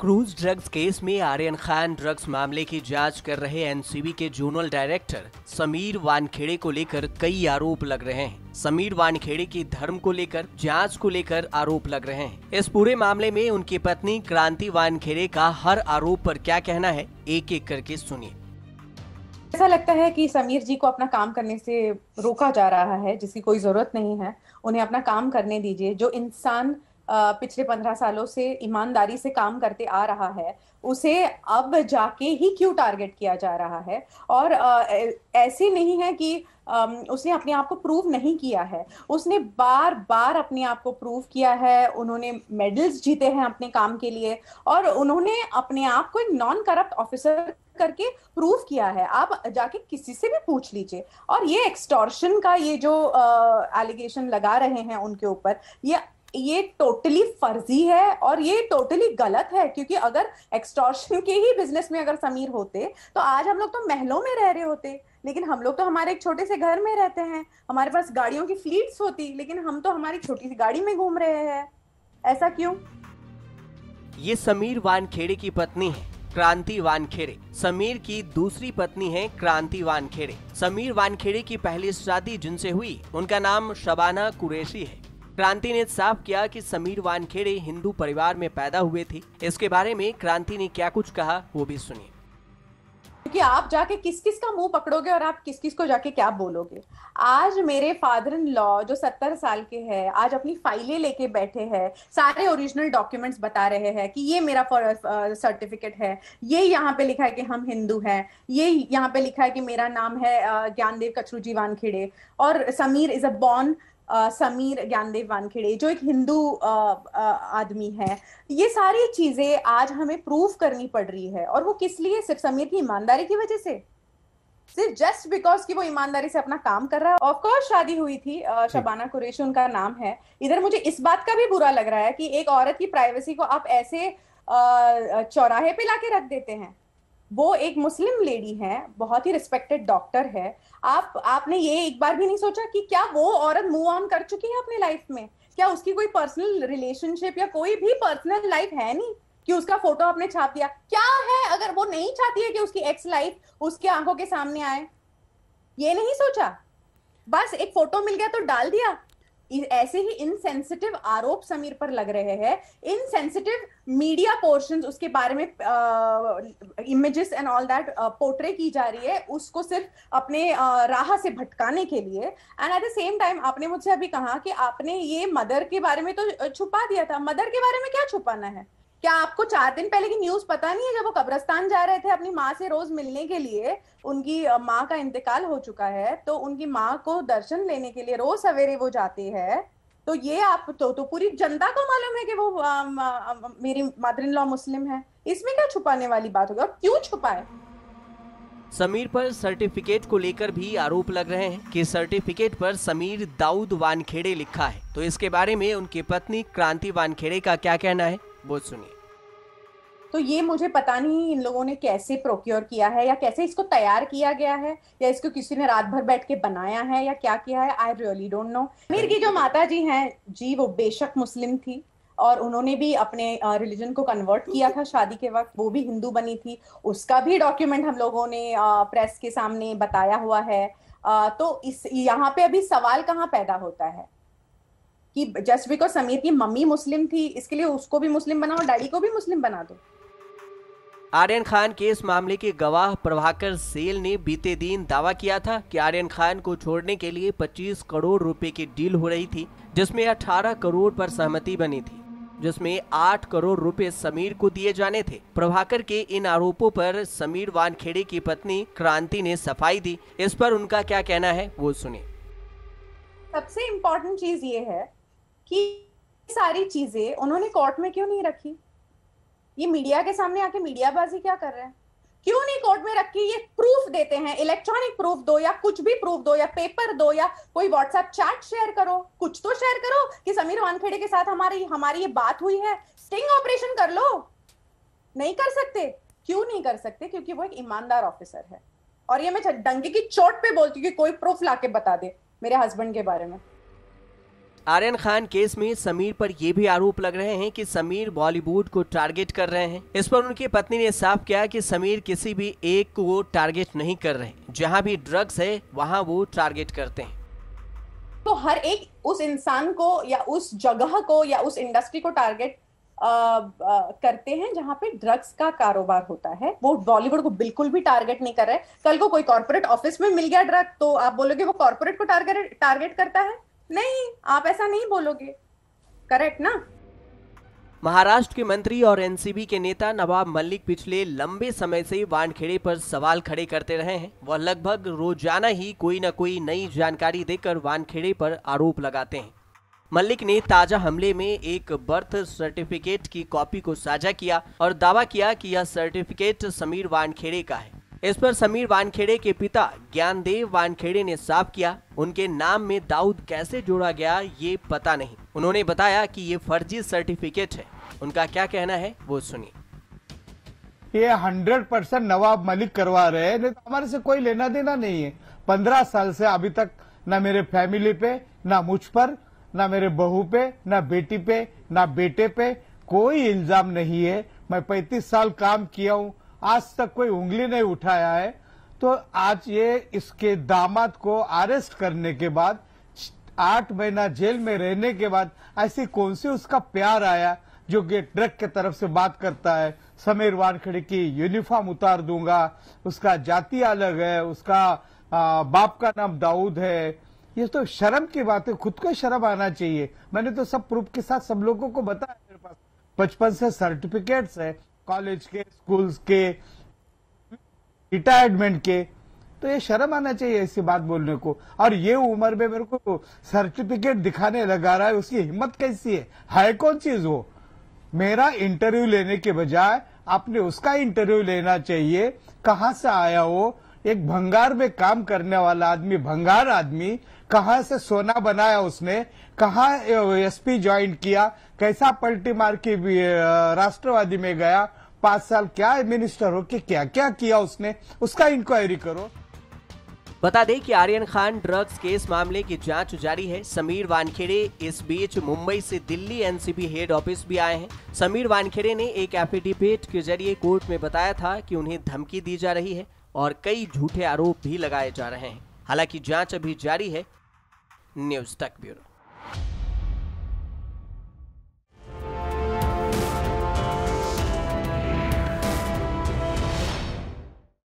cruise drugs case में Aryan Khan drugs मामले की जांच कर रहे एनसीबी के जोनल डायरेक्टर समीर वानखेड़े को लेकर कई आरोप लग रहे हैं समीर वानखेड़े के धर्म को लेकर जांच को लेकर आरोप लग रहे हैं इस पूरे मामले में उनकी पत्नी क्रांति वानखेड़े का हर आरोप पर क्या कहना है एक एक करके सुनिए ऐसा लगता है कि समीर जी को अपना काम करने से रोका जा रहा है जिसकी कोई जरूरत नहीं है उन्हें अपना काम करने दीजिए जो इंसान पिछले पंद्रह सालों से ईमानदारी से काम करते आ रहा है उसे अब जाके ही क्यों टारगेट किया जा रहा है और ऐसे नहीं है कि उसने अपने आप को प्रूव नहीं किया है उसने बार बार अपने आप को प्रूव किया है उन्होंने मेडल्स जीते हैं अपने काम के लिए और उन्होंने अपने आप को एक नॉन करप्ट ऑफिसर करके प्रूव किया है आप जाके किसी से भी पूछ लीजिए और ये एक्सटॉर्शन का ये जो एलिगेशन लगा रहे हैं उनके ऊपर ये ये टोटली फर्जी है और ये टोटली गलत है क्योंकि अगर एक्सटॉर्शन के ही बिजनेस में अगर समीर होते तो आज हम लोग तो महलों में रह रहे होते लेकिन हम लोग तो हमारे एक छोटे से घर में रहते हैं हमारे पास गाड़ियों की फ्लीट्स होती लेकिन हम तो हमारी छोटी सी गाड़ी में घूम रहे हैं ऐसा क्यों ये समीर वानखेड़े की पत्नी है क्रांति वानखेड़े समीर की दूसरी पत्नी है क्रांति वानखेड़े समीर वानखेड़े की पहली शादी जिनसे हुई उनका नाम शबाना कुरेशी है क्रांति ने साफ किया कि समीर वानखेड़े हिंदू परिवार में पैदा हुए थे इसके बारे में क्रांति ने क्या कुछ कहा वो भी सुनिए कि आप जाके किस किस का मुंह पकड़ोगे और आप किस किस को जाके क्या बोलोगे आज मेरे फादर इन लॉ जो सत्तर साल के हैं आज अपनी फाइलें लेके बैठे हैं सारे ओरिजिनल डॉक्यूमेंट्स बता रहे हैं कि ये मेरा सर्टिफिकेट uh, है ये यहाँ पे लिखा है कि हम हिंदू हैं ये यहाँ पे लिखा है कि मेरा नाम है uh, ज्ञानदेव कचरू जी वानखेड़े और Sameer is a born Sameer Dnyandev Wankhede जो एक हिंदू आदमी है ये सारी चीजें आज हमें प्रूव करनी पड़ रही है और वो किस लिए सिर्फ समीर की ईमानदारी की वजह से सिर्फ जस्ट बिकॉज कि वो ईमानदारी से अपना काम कर रहा है ऑफकोर्स शादी हुई थी शबाना कुरेशी उनका नाम है इधर मुझे इस बात का भी बुरा लग रहा है कि एक औरत की प्राइवेसी को आप ऐसे चौराहे पे लाके रख देते हैं वो एक मुस्लिम लेडी है बहुत ही रिस्पेक्टेड डॉक्टर है आप आपने ये एक बार भी नहीं सोचा कि क्या वो औरत मूव ऑन कर चुकी है अपनी लाइफ में क्या उसकी कोई पर्सनल रिलेशनशिप या कोई भी पर्सनल लाइफ है नहीं कि उसका फोटो आपने छाप दिया क्या है अगर वो नहीं चाहती है कि उसकी एक्स लाइफ उसके आंखों के सामने आए ये नहीं सोचा बस एक फोटो मिल गया तो डाल दिया ऐसे ही इनसेंसिटिव आरोप समीर पर लग रहे हैं इनसेंसिटिव मीडिया पोर्शंस उसके बारे में images and all that portray की जा रही है उसको सिर्फ अपने uh, राह से भटकाने के लिए and at the same time आपने मुझसे अभी कहा कि आपने ये मदर के बारे में तो छुपा दिया था मदर के बारे में क्या छुपाना है क्या आपको चार दिन पहले की न्यूज पता नहीं है जब वो कब्रस्तान जा रहे थे अपनी माँ से रोज मिलने के लिए उनकी माँ का इंतकाल हो चुका है तो उनकी माँ को दर्शन लेने के लिए रोज सवेरे वो जाते हैं तो ये आप तो तो पूरी जनता को मालूम है कि वो आ, आ, आ, मेरी मादर इन लॉ मुस्लिम है इसमें क्या छुपाने वाली बात होगी और क्यों छुपाए समीर पर सर्टिफिकेट को लेकर भी आरोप लग रहे हैं कि सर्टिफिकेट पर समीर दाऊद वानखेड़े लिखा है तो इसके बारे में उनकी पत्नी क्रांति वानखेड़े का क्या कहना है वो सुनिए तो ये मुझे पता नहीं इन लोगों ने कैसे प्रोक्योर किया है या कैसे इसको तैयार किया गया है या इसको किसी ने रात भर बैठ के बनाया है या क्या किया है आई रियली डोंट नो मीर की जो माता जी हैं जी वो बेशक मुस्लिम थी और उन्होंने भी अपने रिलीजन को कन्वर्ट किया था शादी के वक्त वो भी हिंदू बनी थी उसका भी डॉक्यूमेंट हम लोगों ने प्रेस के सामने बताया हुआ है तो इस यहाँ पे अभी सवाल कहाँ पैदा होता है कि जस्ट बिकॉज समीर की मम्मी मुस्लिम थी इसके लिए उसको भी मुस्लिम बनाओ डैडी को भी मुस्लिम बना दो आर्यन खान के इस मामले के गवाह प्रभाकर सेल ने बीते दिन दावा किया था कि आर्यन खान को छोड़ने के लिए 25 करोड़ रुपए की डील हो रही थी जिसमें 18 करोड़ पर सहमति बनी थी जिसमें 8 करोड़ रुपए समीर को दिए जाने थे प्रभाकर के इन आरोपों पर समीर वानखेड़े की पत्नी क्रांति ने सफाई दी इस पर उनका क्या कहना है वो सुने सबसे इम्पोर्टेंट चीज ये है कि सारी चीजें उन्होंने कोर्ट में क्यों नहीं रखी ये मीडिया के सामने आके मीडियाबाजी क्या कर रहे हैं क्यों नहीं कोर्ट में रखी ये प्रूफ देते हैं इलेक्ट्रॉनिक प्रूफ दो या कुछ भी प्रूफ दो या पेपर दो या कोई व्हाट्सएप चैट शेयर करो कुछ तो शेयर करो कि समीर वानखेड़े के साथ हमारी हमारी ये बात हुई है स्टिंग ऑपरेशन कर लो नहीं कर सकते क्यों नहीं कर सकते क्योंकि वो एक ईमानदार ऑफिसर है और ये मैं डंगे की चोट पे बोलती हूँ कि कोई प्रूफ लाके बता दे मेरे हस्बैंड के बारे में आर्यन खान केस में समीर पर यह भी आरोप लग रहे हैं कि समीर बॉलीवुड को टारगेट कर रहे हैं इस पर उनकी पत्नी ने साफ किया कि समीर किसी भी एक को टारगेट नहीं कर रहे जहां भी ड्रग्स है वहां वो टारगेट करते हैं तो हर एक उस इंसान को या उस जगह को या उस इंडस्ट्री को टारगेट आ, आ, करते हैं जहाँ पे ड्रग्स का कारोबार होता है वो बॉलीवुड को बिल्कुल भी टारगेट नहीं कर रहे कल को कोई कॉर्पोरेट ऑफिस में मिल गया ड्रग तो आप बोलोगे वो कॉर्पोरेट को टारगेट टारगेट करता है नहीं आप ऐसा नहीं बोलोगे करेक्ट ना महाराष्ट्र के मंत्री और एनसीबी के नेता नवाब मलिक पिछले लंबे समय से वानखेड़े पर सवाल खड़े करते रहे हैं वह लगभग रोजाना ही कोई न कोई नई जानकारी देकर वानखेड़े पर आरोप लगाते हैं मलिक ने ताजा हमले में एक बर्थ सर्टिफिकेट की कॉपी को साझा किया और दावा किया कि यह सर्टिफिकेट समीर वानखेड़े का है इस पर समीर वानखेड़े के पिता ज्ञानदेव वानखेड़े ने साफ किया उनके नाम में दाऊद कैसे जोड़ा गया ये पता नहीं उन्होंने बताया कि ये फर्जी सर्टिफिकेट है उनका क्या कहना है वो सुनिए ये हंड्रेड परसेंट नवाब मलिक करवा रहे हैं नहीं तो हमारे से कोई लेना देना नहीं है पंद्रह साल से अभी तक ना मेरे फैमिली पे ना मुझ पर ना मेरे बहू पे ना बेटी पे ना बेटे पे कोई इल्जाम नहीं है मैं पैंतीस साल काम किया हूँ आज तक कोई उंगली नहीं उठाया है तो आज ये इसके दामाद को अरेस्ट करने के बाद आठ महीना जेल में रहने के बाद ऐसी कौन सी उसका प्यार आया जो कि ट्रक के तरफ से बात करता है समीर वानखेड़े की यूनिफॉर्म उतार दूंगा उसका जाति अलग है उसका आ, बाप का नाम दाऊद है ये तो शर्म की बात है खुद को शर्म आना चाहिए मैंने तो सब प्रूफ के साथ सब लोगों को बताया मेरे पास बचपन से सर्टिफिकेट्स है कॉलेज के स्कूल्स के रिटायरमेंट के तो ये शर्म आना चाहिए ऐसी बात बोलने को और ये उम्र में मेरे को सर्टिफिकेट दिखाने लगा रहा है उसकी हिम्मत कैसी है है कौन चीज वो मेरा इंटरव्यू लेने के बजाय आपने उसका इंटरव्यू लेना चाहिए कहाँ से आया वो एक भंगार में काम करने वाला आदमी भंगार आदमी कहाँ से सोना बनाया उसने कहा एसपी ज्वाइन किया कैसा पलटी मार के राष्ट्रवादी में गया पांच साल क्या मिनिस्टर हो के क्या क्या किया उसने उसका इंक्वायरी करो बता दें कि आर्यन खान ड्रग्स केस मामले की जांच जारी है समीर वानखेड़े इस बीच मुंबई से दिल्ली एनसीबी हेड ऑफिस भी आए हैं समीर वानखेड़े ने एक एफिडेविट के जरिए कोर्ट में बताया था कि उन्हें धमकी दी जा रही है और कई झूठे आरोप भी लगाए जा रहे हैं हालांकि जांच अभी जारी है न्यूज तक ब्यूरो